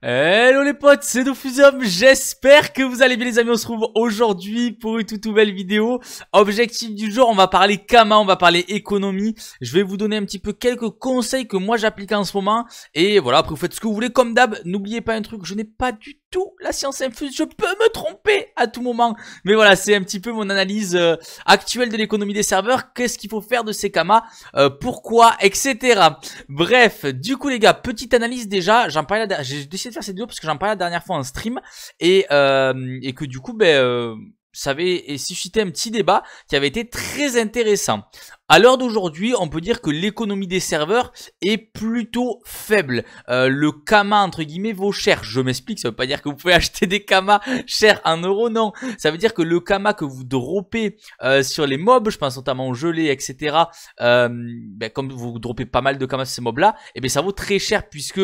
Hello les potes, c'est Dofusium j'espère que vous allez bien les amis, on se retrouve aujourd'hui pour une toute nouvelle vidéo. Objectif du jour, on va parler Kama, on va parler économie. Je vais vous donner un petit peu quelques conseils que moi j'applique en ce moment. Et voilà, après vous faites ce que vous voulez comme d'hab. N'oubliez pas un truc, je n'ai pas du tout tout la science infuse. Je peux me tromper à tout moment. Mais voilà, c'est un petit peu mon analyse euh, actuelle de l'économie des serveurs. Qu'est-ce qu'il faut faire de ces kamas euh, Pourquoi Etc. Bref, du coup les gars, petite analyse déjà. J'en parlais. J'ai décidé de faire cette vidéo parce que j'en parlais la dernière fois en stream et, euh, et que du coup, ben ça avait suscité un petit débat qui avait été très intéressant. À l'heure d'aujourd'hui, on peut dire que l'économie des serveurs est plutôt faible. Euh, le Kama entre guillemets vaut cher. Je m'explique, ça veut pas dire que vous pouvez acheter des Kama chers en euros, non. Ça veut dire que le Kama que vous dropez euh, sur les mobs, je pense notamment au gelé, etc. Euh, ben, comme vous dropez pas mal de Kama sur ces mobs là, et eh ben, ça vaut très cher puisque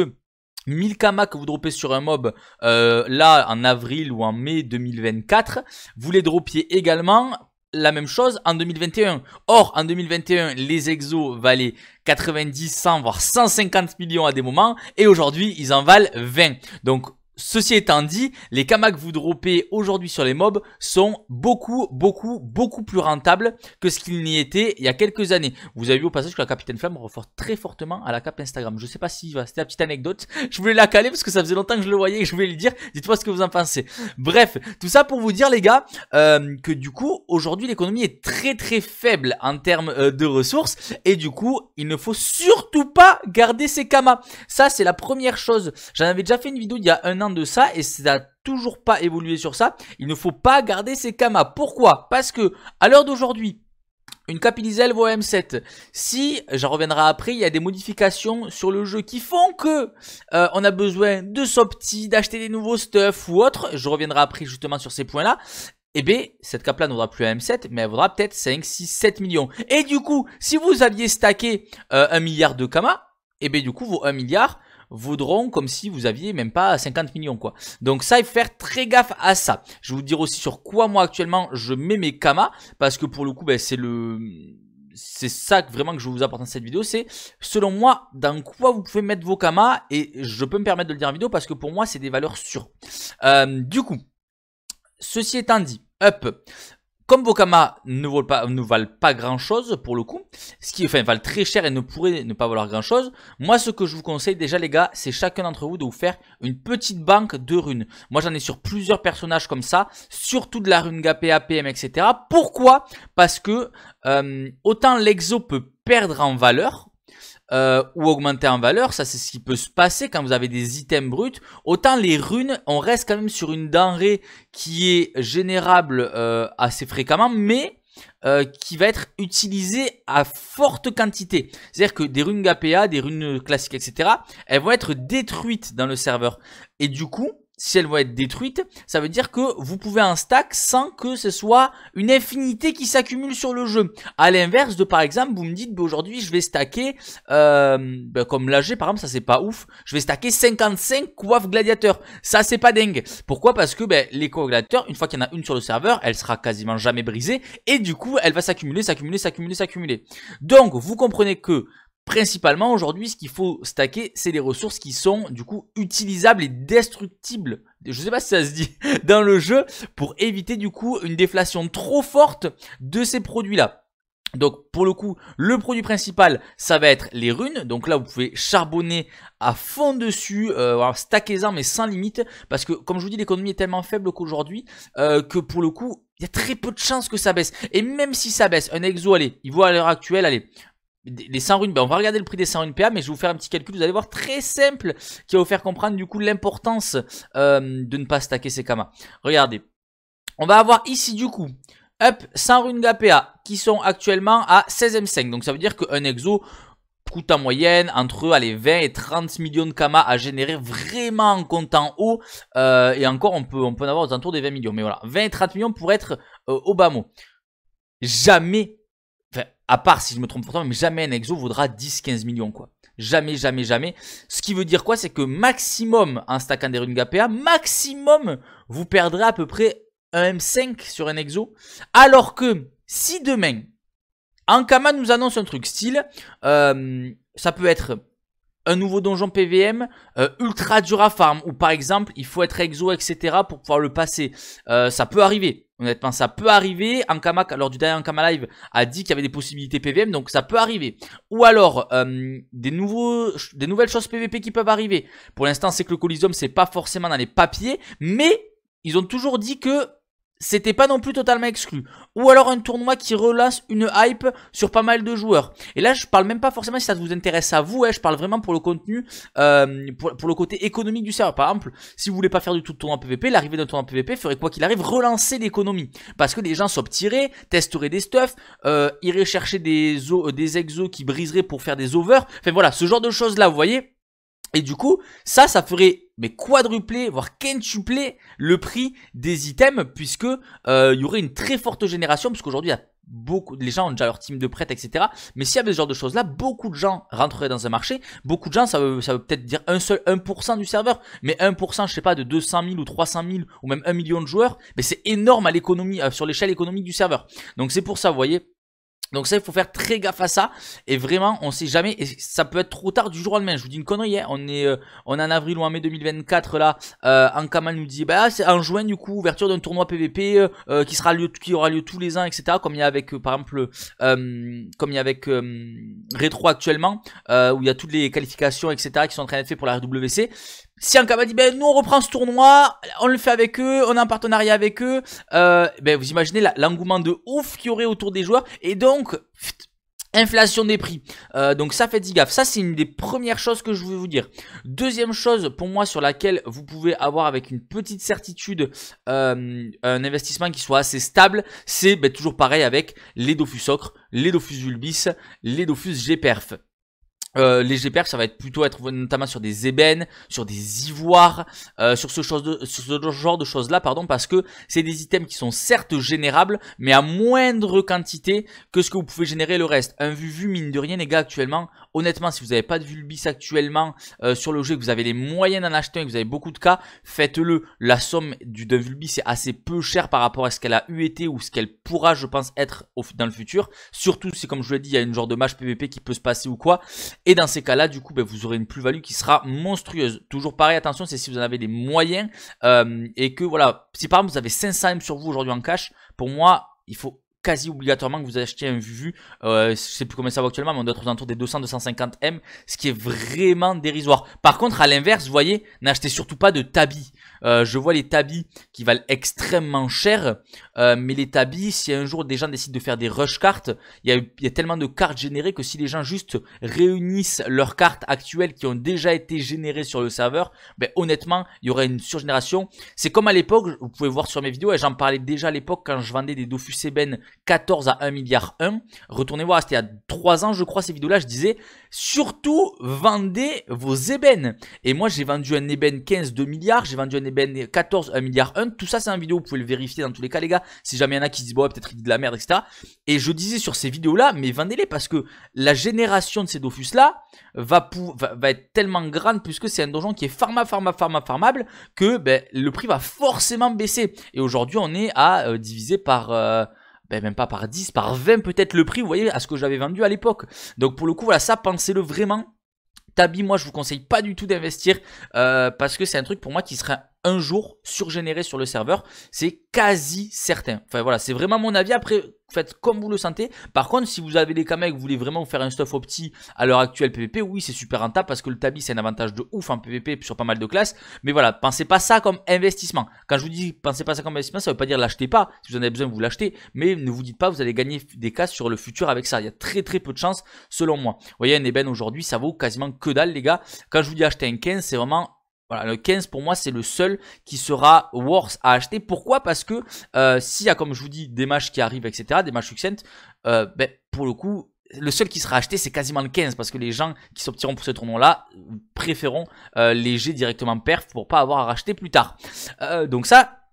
1000 kamas que vous dropez sur un mob euh, là en avril ou en mai 2024, vous les dropiez également la même chose en 2021. Or, en 2021, les exos valaient 90, 100, voire 150 millions à des moments, et aujourd'hui, ils en valent 20. Donc, Ceci étant dit, les kamas que vous dropez aujourd'hui sur les mobs sont beaucoup, beaucoup, beaucoup plus rentables que ce qu'ils n'y étaient il y a quelques années. Vous avez vu au passage que la Capitaine Flamme renforce très fortement à la cape Instagram. Je sais pas si c'était la petite anecdote. Je voulais la caler parce que ça faisait longtemps que je le voyais et je voulais lui dire. Dites-moi ce que vous en pensez. Bref, tout ça pour vous dire les gars euh, que du coup aujourd'hui l'économie est très très faible en termes euh, de ressources et du coup il ne faut surtout pas garder ses kamas. Ça c'est la première chose. J'en avais déjà fait une vidéo il y a un an de ça et ça n'a toujours pas évolué sur ça. Il ne faut pas garder ces camas. Pourquoi Parce que à l'heure d'aujourd'hui, une Capilizel vaut M7. Si, j'en reviendrai après, il y a des modifications sur le jeu qui font que euh, on a besoin de sopti, d'acheter des nouveaux stuff ou autre. Je reviendrai après justement sur ces points-là. Et eh bien, cette cape là n'aura plus un M7, mais elle vaudra peut-être 5, 6, 7 millions. Et du coup, si vous aviez stacké euh, un milliard de camas et eh bien du coup vos 1 milliard vaudront comme si vous aviez même pas 50 millions quoi. Donc ça, il faut faire très gaffe à ça. Je vais vous dire aussi sur quoi moi actuellement je mets mes kamas parce que pour le coup, ben, c'est le c'est ça vraiment que je vous apporte dans cette vidéo, c'est selon moi dans quoi vous pouvez mettre vos kamas et je peux me permettre de le dire en vidéo parce que pour moi c'est des valeurs sûres. Euh, du coup, ceci étant dit, up, comme vos ne ne valent pas grand chose pour le coup, ce qui enfin, valent très cher et ne pourraient ne pas valoir grand chose, moi ce que je vous conseille déjà les gars, c'est chacun d'entre vous de vous faire une petite banque de runes. Moi j'en ai sur plusieurs personnages comme ça, surtout de la rune Gap, APM, etc. Pourquoi Parce que euh, autant l'exo peut perdre en valeur euh, ou augmenter en valeur. Ça, c'est ce qui peut se passer quand vous avez des items bruts. Autant les runes, on reste quand même sur une denrée qui est générable euh, assez fréquemment, mais euh, qui va être utilisée à forte quantité. C'est-à-dire que des runes Gapa, des runes classiques, etc., elles vont être détruites dans le serveur. Et du coup, si elles vont être détruites, ça veut dire que vous pouvez en stack sans que ce soit une infinité qui s'accumule sur le jeu. À l'inverse de par exemple, vous me dites bah, aujourd'hui je vais stacker, euh, bah, comme l'AG par exemple, ça c'est pas ouf, je vais stacker 55 coiffes gladiateurs. Ça c'est pas dingue. Pourquoi Parce que bah, les coiffes gladiateurs, une fois qu'il y en a une sur le serveur, elle sera quasiment jamais brisée et du coup elle va s'accumuler, s'accumuler, s'accumuler, s'accumuler. Donc vous comprenez que Principalement aujourd'hui, ce qu'il faut stacker, c'est les ressources qui sont du coup utilisables et destructibles. Je sais pas si ça se dit dans le jeu pour éviter du coup une déflation trop forte de ces produits-là. Donc pour le coup, le produit principal, ça va être les runes. Donc là, vous pouvez charbonner à fond dessus, euh, stacker en mais sans limite. Parce que comme je vous dis, l'économie est tellement faible qu'aujourd'hui, euh, que pour le coup, il y a très peu de chances que ça baisse. Et même si ça baisse, un exo, allez, il voit à l'heure actuelle, allez, les 100 runes, ben, on va regarder le prix des 100 runes PA, mais je vais vous faire un petit calcul, vous allez voir, très simple, qui va vous faire comprendre du coup l'importance euh, de ne pas stacker ses kamas. Regardez, on va avoir ici du coup, up 100 runes PA qui sont actuellement à 16M5, donc ça veut dire qu'un exo coûte en moyenne entre allez, 20 et 30 millions de kamas à générer vraiment en compte en haut, euh, et encore on peut, on peut en avoir aux alentours des 20 millions, mais voilà, 20 et 30 millions pour être euh, au bas mot. Jamais à part si je me trompe pourtant, mais jamais un exo vaudra 10-15 millions quoi. Jamais, jamais, jamais. Ce qui veut dire quoi C'est que maximum en stackant des runes maximum vous perdrez à peu près un M5 sur un exo. Alors que si demain, Ankama nous annonce un truc style, euh, ça peut être un nouveau donjon PVM, euh, ultra dur à farm, ou par exemple, il faut être exo, etc. pour pouvoir le passer. Euh, ça peut arriver. Honnêtement, ça peut arriver. Ankama, lors du dernier Ankama Live, a dit qu'il y avait des possibilités PVM, donc ça peut arriver. Ou alors, euh, des, nouveaux, des nouvelles choses PVP qui peuvent arriver. Pour l'instant, c'est que le Coliseum, c'est pas forcément dans les papiers, mais ils ont toujours dit que c'était pas non plus totalement exclu. Ou alors un tournoi qui relance une hype sur pas mal de joueurs. Et là, je parle même pas forcément si ça vous intéresse à vous, hein. je parle vraiment pour le contenu, euh, pour, le côté économique du serveur. Par exemple, si vous voulez pas faire du tout de tournoi PVP, l'arrivée d'un tournoi PVP ferait quoi qu'il arrive relancer l'économie. Parce que les gens s'obtiraient, testeraient des stuffs, euh, iraient chercher des, euh, des exos qui briseraient pour faire des overs. Enfin voilà, ce genre de choses là, vous voyez. Et du coup, ça, ça ferait mais quadrupler, voire quintupler le prix des items, puisque il euh, y aurait une très forte génération, puisqu'aujourd'hui, il y a beaucoup, les gens ont déjà leur team de prête, etc. Mais s'il y avait ce genre de choses-là, beaucoup de gens rentreraient dans un marché. Beaucoup de gens, ça veut, ça veut peut-être dire un seul 1% du serveur, mais 1%, je sais pas, de 200 000 ou 300 000 ou même 1 million de joueurs, mais c'est énorme à l'économie, euh, sur l'échelle économique du serveur. Donc c'est pour ça, vous voyez, donc ça, il faut faire très gaffe à ça. Et vraiment, on sait jamais. Et ça peut être trop tard du jour au lendemain. Je vous dis une connerie. Hein. On est euh, on en avril ou en mai 2024 là. Euh, Ankama nous dit bah c'est en juin du coup ouverture d'un tournoi PVP euh, euh, qui sera qui aura lieu tous les ans, etc. Comme il y a avec par exemple comme il y a avec Retro actuellement où il y a toutes les qualifications, etc. qui sont en train d'être faites pour la RWC si un dit ben nous on reprend ce tournoi, on le fait avec eux, on est en partenariat avec eux, euh, ben vous imaginez l'engouement de ouf qu'il y aurait autour des joueurs et donc Inflation des prix. Euh, donc ça faites gaffe. Ça c'est une des premières choses que je voulais vous dire. Deuxième chose pour moi sur laquelle vous pouvez avoir avec une petite certitude euh, un investissement qui soit assez stable, c'est ben, toujours pareil avec les Dofus Ocre, les Dofus Ulbis, les Dofus GPerf. Euh, les GPR, ça va être plutôt être notamment sur des ébènes, sur des ivoires, euh, sur, ce genre de choses là, pardon, parce que c'est des items qui sont certes générables, mais à moindre quantité que ce que vous pouvez générer le reste. Un vu-vu, mine de rien, les gars, actuellement, Honnêtement, si vous n'avez pas de Vulbis actuellement euh, sur le jeu, que vous avez les moyens d'en acheter et que vous avez beaucoup de cas, faites-le. La somme du d'un Vulbis est assez peu chère par rapport à ce qu'elle a eu été ou ce qu'elle pourra, je pense, être au, dans le futur. Surtout si, comme je l'ai dit, il y a une genre de match PVP qui peut se passer ou quoi. Et dans ces cas-là, du coup, ben, vous aurez une plus-value qui sera monstrueuse. Toujours pareil, attention, c'est si vous en avez des moyens euh, et que voilà, si par exemple vous avez 500 M sur vous aujourd'hui en cash, pour moi, il faut quasi obligatoirement que vous achetiez un vu Euh, je sais plus combien ça va actuellement, mais on doit être aux des 200-250 M, ce qui est vraiment dérisoire. Par contre, à l'inverse, vous voyez, n'achetez surtout pas de tabis euh, je vois les tabis qui valent extrêmement cher, euh, mais les tabis si un jour des gens décident de faire des rush cartes, il y, a, tellement de cartes générées que si les gens juste réunissent leurs cartes actuelles qui ont déjà été générées sur le serveur, ben, honnêtement, il y aurait une surgénération. C'est comme à l'époque, vous pouvez voir sur mes vidéos, et j'en parlais déjà à l'époque quand je vendais des Dofus Eben 14 à 1 milliard 1. Retournez voir, c'était à 3 ans, je crois, ces vidéos-là, je disais, surtout vendez vos ébènes. Et moi, j'ai vendu un ébène 15, 2 milliards, j'ai vendu un ébène 14, 1 milliard 1. Tout ça, c'est un vidéo, vous pouvez le vérifier dans tous les cas, les gars. Si jamais il y en a qui se disent, ouais peut-être il dit de la merde, etc. Et je disais sur ces vidéos-là, mais vendez-les parce que la génération de ces Dofus-là va, être tellement grande puisque c'est un donjon qui est pharma, pharma, pharma, farmable que ben, le prix va forcément baisser. Et aujourd'hui, on est à euh, diviser par... Euh, ben même pas par 10, par 20 peut-être le prix, vous voyez, à ce que j'avais vendu à l'époque. Donc pour le coup, voilà, ça, pensez-le vraiment. Tabi, moi je vous conseille pas du tout d'investir euh, parce que c'est un truc pour moi qui serait un jour surgénéré sur le serveur. C'est quasi certain. Enfin voilà, c'est vraiment mon avis. Après, faites comme vous le sentez. Par contre, si vous avez des cas vous voulez vraiment vous faire un stuff opti à l'heure actuelle PVP, oui, c'est super rentable parce que le tabi, c'est un avantage de ouf en PVP sur pas mal de classes. Mais voilà, pensez pas ça comme investissement. Quand je vous dis pensez pas ça comme investissement, ça veut pas dire l'achetez pas. Si vous en avez besoin, vous l'achetez. Mais ne vous dites pas, vous allez gagner des cases sur le futur avec ça. Il y a très très peu de chances, selon moi. voyez, un ébène aujourd'hui, ça vaut quasiment que dalle, les gars. Quand je vous dis acheter un 15, c'est vraiment voilà, le 15 pour moi c'est le seul qui sera worth à acheter. Pourquoi Parce que euh, s'il y a comme je vous dis des matchs qui arrivent, etc., des matchs succincts euh, ben, pour le coup, le seul qui sera acheté c'est quasiment le 15 parce que les gens qui sortiront pour ce tournoi-là préféreront léger euh, les directement perf pour pas avoir à racheter plus tard. donc ça,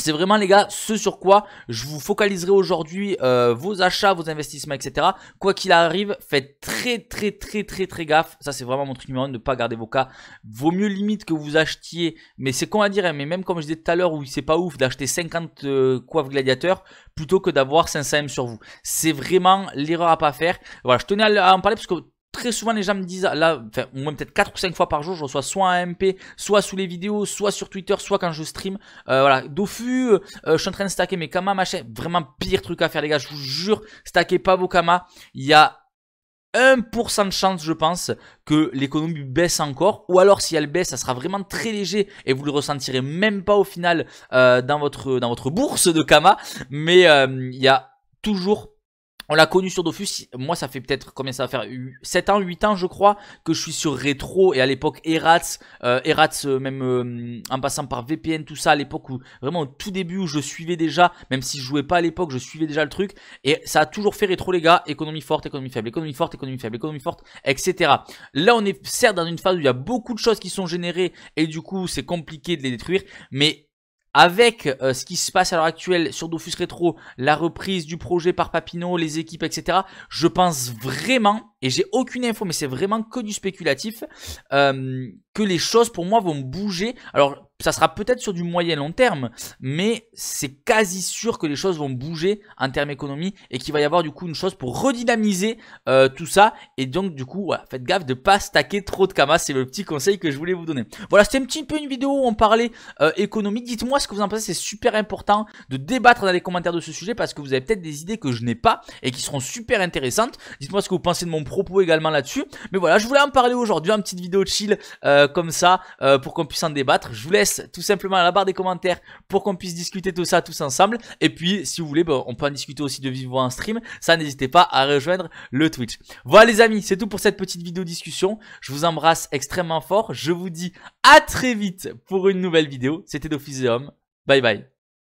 c'est vraiment les gars ce sur quoi je vous focaliserai aujourd'hui euh, vos achats, vos investissements, etc. Quoi qu'il arrive, faites très très très très très gaffe. Ça c'est vraiment mon truc numéro 1, ne pas garder vos cas. Vaut mieux limite que vous achetiez, mais c'est con à dire, hein, mais même comme je disais tout à l'heure où c'est pas ouf d'acheter 50 euh, coiffes gladiateurs plutôt que d'avoir 500 M sur vous. C'est vraiment l'erreur à pas faire. Voilà, je tenais à en parler parce que Très souvent, les gens me disent, là, enfin, au moins peut-être 4 ou 5 fois par jour, je reçois soit un MP, soit sous les vidéos, soit sur Twitter, soit quand je stream. Euh, voilà, Dofu, euh, je suis en train de stacker mes kamas, machin. Vraiment pire truc à faire, les gars, je vous jure, stackez pas vos kamas. Il y a 1% de chance, je pense, que l'économie baisse encore. Ou alors, si elle baisse, ça sera vraiment très léger et vous le ressentirez même pas au final euh, dans, votre, dans votre bourse de kamas. Mais euh, il y a toujours on l'a connu sur Dofus, moi ça fait peut-être, combien ça va faire 7 ans, 8 ans je crois, que je suis sur Rétro et à l'époque Erats, euh, euh même euh, en passant par VPN, tout ça, à l'époque où vraiment au tout début où je suivais déjà, même si je jouais pas à l'époque, je suivais déjà le truc et ça a toujours fait Rétro les gars, économie forte, économie faible, économie forte, économie faible, économie forte, etc. Là on est certes dans une phase où il y a beaucoup de choses qui sont générées et du coup c'est compliqué de les détruire, mais avec euh, ce qui se passe à l'heure actuelle sur Dofus Retro, la reprise du projet par Papineau, les équipes, etc., je pense vraiment, et j'ai aucune info, mais c'est vraiment que du spéculatif, euh, que les choses pour moi vont bouger. Alors ça sera peut-être sur du moyen long terme, mais c'est quasi sûr que les choses vont bouger en termes économie et qu'il va y avoir du coup une chose pour redynamiser euh, tout ça. Et donc du coup, faites gaffe de pas stacker trop de kamas C'est le petit conseil que je voulais vous donner. Voilà, c'était un petit peu une vidéo où on parlait euh, économie. Dites-moi ce que vous en pensez. C'est super important de débattre dans les commentaires de ce sujet parce que vous avez peut-être des idées que je n'ai pas et qui seront super intéressantes. Dites-moi ce que vous pensez de mon propos également là-dessus. Mais voilà, je voulais en parler aujourd'hui, une petite vidéo chill euh, comme ça pour qu'on puisse en débattre. Je vous laisse tout simplement à la barre des commentaires pour qu'on puisse discuter de ça tous ensemble. Et puis, si vous voulez, bah, on peut en discuter aussi de vive en stream. Ça, n'hésitez pas à rejoindre le Twitch. Voilà les amis, c'est tout pour cette petite vidéo discussion. Je vous embrasse extrêmement fort. Je vous dis à très vite pour une nouvelle vidéo. C'était Dophyseum. Bye bye.